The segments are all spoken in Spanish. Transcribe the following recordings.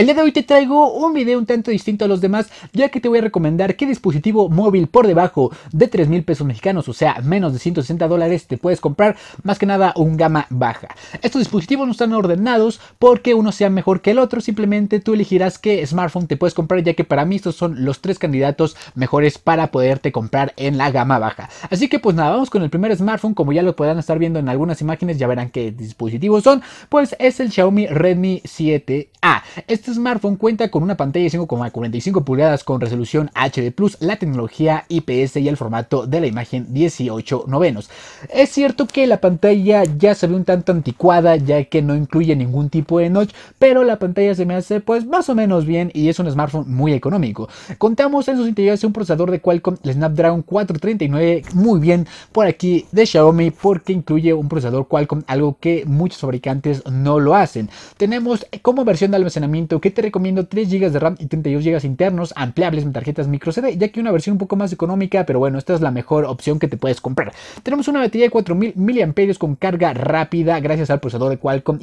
El día de hoy te traigo un video un tanto distinto a los demás, ya que te voy a recomendar qué dispositivo móvil por debajo de 3 mil pesos mexicanos, o sea, menos de 160 dólares, te puedes comprar más que nada un gama baja. Estos dispositivos no están ordenados porque uno sea mejor que el otro, simplemente tú elegirás qué smartphone te puedes comprar, ya que para mí estos son los tres candidatos mejores para poderte comprar en la gama baja. Así que pues nada, vamos con el primer smartphone, como ya lo podrán estar viendo en algunas imágenes, ya verán qué dispositivos son, pues es el Xiaomi Redmi 7A. Este este smartphone cuenta con una pantalla de 5,45 pulgadas con resolución HD+, la tecnología IPS y el formato de la imagen 18 novenos. Es cierto que la pantalla ya se ve un tanto anticuada ya que no incluye ningún tipo de notch, pero la pantalla se me hace pues más o menos bien y es un smartphone muy económico. Contamos en sus interiores un procesador de Qualcomm el Snapdragon 439 muy bien por aquí de Xiaomi porque incluye un procesador Qualcomm, algo que muchos fabricantes no lo hacen. Tenemos como versión de almacenamiento que te recomiendo 3 GB de RAM y 32 GB internos ampliables en tarjetas micro CD, ya que una versión un poco más económica, pero bueno, esta es la mejor opción que te puedes comprar. Tenemos una batería de 4000 mAh con carga rápida gracias al procesador de Qualcomm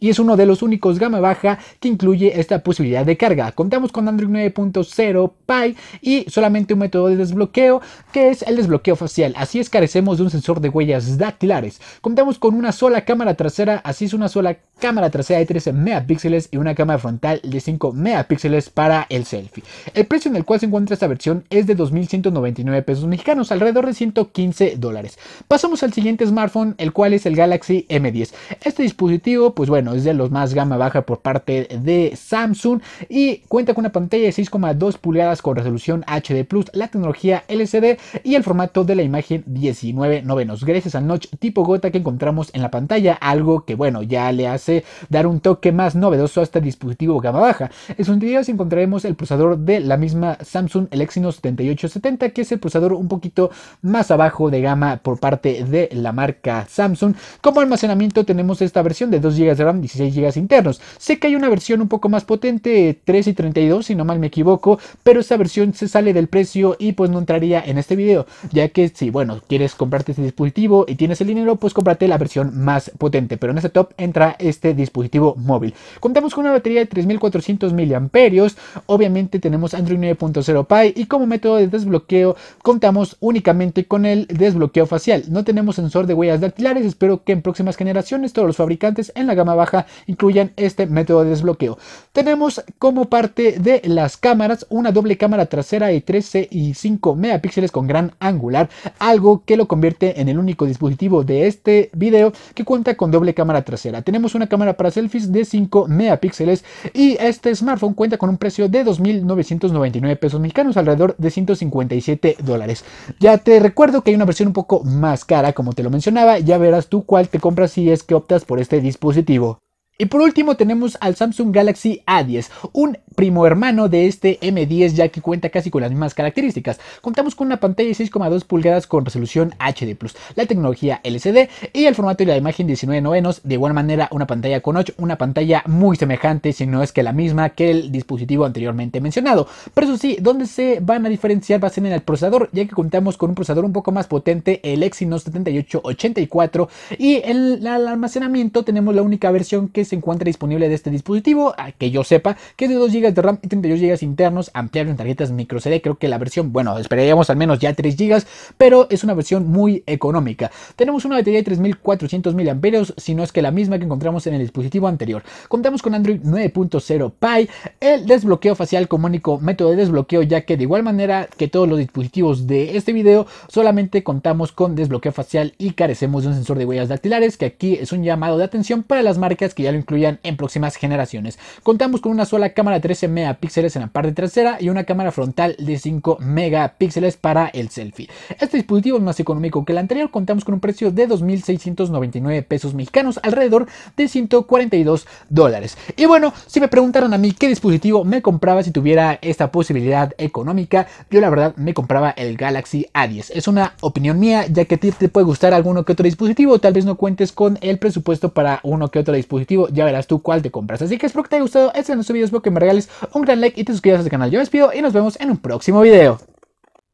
y es uno de los únicos gama baja que incluye esta posibilidad de carga. Contamos con Android 9.0 Pie y solamente un método de desbloqueo que es el desbloqueo facial. Así es, carecemos de un sensor de huellas dactilares. Contamos con una sola cámara trasera, así es una sola cámara trasera de 13 megapíxeles y una cámara frontal de 5 megapíxeles para el selfie. El precio en el cual se encuentra esta versión es de 2.199 pesos mexicanos, alrededor de 115 dólares. Pasamos al siguiente smartphone, el cual es el Galaxy M10. Este dispositivo, pues bueno, es de los más gama baja por parte de Samsung y cuenta con una pantalla de 6,2 pulgadas con resolución HD+, la tecnología LCD y el formato de la imagen 19 novenos, gracias al notch tipo gota que encontramos en la pantalla, algo que bueno, ya le hace dar un toque más novedoso a este dispositivo gama baja. En sus videos encontraremos el pulsador de la misma Samsung, el Exynos 7870, que es el pulsador un poquito más abajo de gama por parte de la marca Samsung. Como almacenamiento tenemos esta versión de 2 GB de RAM 16 GB internos. Sé que hay una versión un poco más potente, 3 y 32 si no mal me equivoco, pero esa versión se sale del precio y pues no entraría en este video, ya que si bueno, quieres comprarte este dispositivo y tienes el dinero, pues cómprate la versión más potente, pero en este top entra este dispositivo móvil. Contamos con una batería de 3400 mAh, obviamente tenemos Android 9.0 Pie y como método de desbloqueo contamos únicamente con el desbloqueo facial. No tenemos sensor de huellas dactilares, espero que en próximas generaciones todos los fabricantes en la gama baja incluyan este método de desbloqueo. Tenemos como parte de las cámaras una doble cámara trasera de 13 y 5 megapíxeles con gran angular, algo que lo convierte en el único dispositivo de este video que cuenta con doble cámara trasera. Tenemos una cámara para selfies de 5 megapíxeles y este smartphone cuenta con un precio de 2.999 pesos mexicanos, alrededor de 157 dólares. Ya te recuerdo que hay una versión un poco más cara, como te lo mencionaba, ya verás tú cuál te compras si es que optas por este dispositivo. Y por último tenemos al Samsung Galaxy A10, un primo hermano de este M10 ya que cuenta casi con las mismas características. Contamos con una pantalla de 6,2 pulgadas con resolución HD+, la tecnología LCD y el formato y la imagen 19 novenos, de igual manera una pantalla con 8, una pantalla muy semejante si no es que la misma que el dispositivo anteriormente mencionado. Pero eso sí, donde se van a diferenciar va a ser en el procesador ya que contamos con un procesador un poco más potente, el Exynos 7884 y en el almacenamiento tenemos la única versión que se encuentra disponible de este dispositivo, que yo sepa, que es de 2 GB de RAM y 32 GB internos, ampliables en tarjetas micro CD. Creo que la versión, bueno, esperaríamos al menos ya 3 GB, pero es una versión muy económica. Tenemos una batería de 3400 mAh, si no es que la misma que encontramos en el dispositivo anterior. Contamos con Android 9.0 Pie, el desbloqueo facial como único método de desbloqueo, ya que de igual manera que todos los dispositivos de este video, solamente contamos con desbloqueo facial y carecemos de un sensor de huellas dactilares, que aquí es un llamado de atención para las marcas que ya lo incluyan en próximas generaciones. Contamos con una sola cámara 3 megapíxeles en la parte trasera y una cámara frontal de 5 megapíxeles para el selfie. Este dispositivo es más económico que el anterior, contamos con un precio de 2.699 pesos mexicanos, alrededor de 142 dólares. Y bueno, si me preguntaron a mí qué dispositivo me compraba si tuviera esta posibilidad económica, yo la verdad me compraba el Galaxy A10. Es una opinión mía, ya que a ti te puede gustar alguno que otro dispositivo, tal vez no cuentes con el presupuesto para uno que otro dispositivo, ya verás tú cuál te compras. Así que espero que te haya gustado este nuestro video, espero que me regales un gran like y te suscribas al este canal. Yo me despido y nos vemos en un próximo video.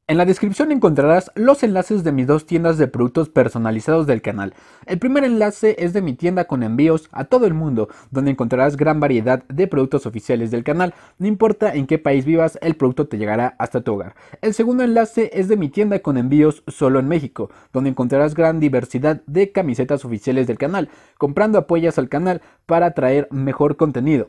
En la descripción encontrarás los enlaces de mis dos tiendas de productos personalizados del canal. El primer enlace es de mi tienda con envíos a todo el mundo, donde encontrarás gran variedad de productos oficiales del canal. No importa en qué país vivas, el producto te llegará hasta tu hogar. El segundo enlace es de mi tienda con envíos solo en México, donde encontrarás gran diversidad de camisetas oficiales del canal. Comprando apoyas al canal para traer mejor contenido.